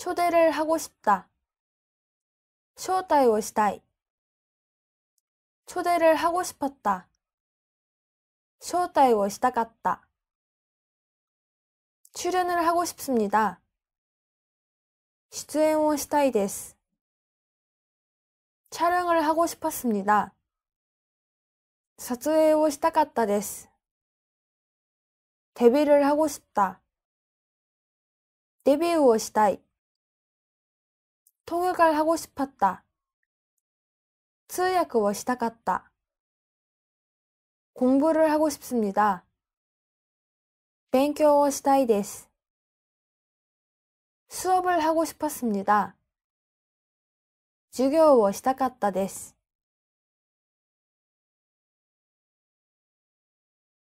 초대를 하고 싶다. 招待をしたい. 초대를 하고 싶었다. 招待をしたかった. 출연을 하고 싶습니다. 出演をしたいです. 촬영을 하고 싶었습니다. 撮影をしたかったです. 데뷔를 하고 싶다. 데뷔をしたい. 통역을하고싶었다통역을したかった공부를하고싶습니다勉強をしたいです수업을하고싶었습니다授業をしたかったです。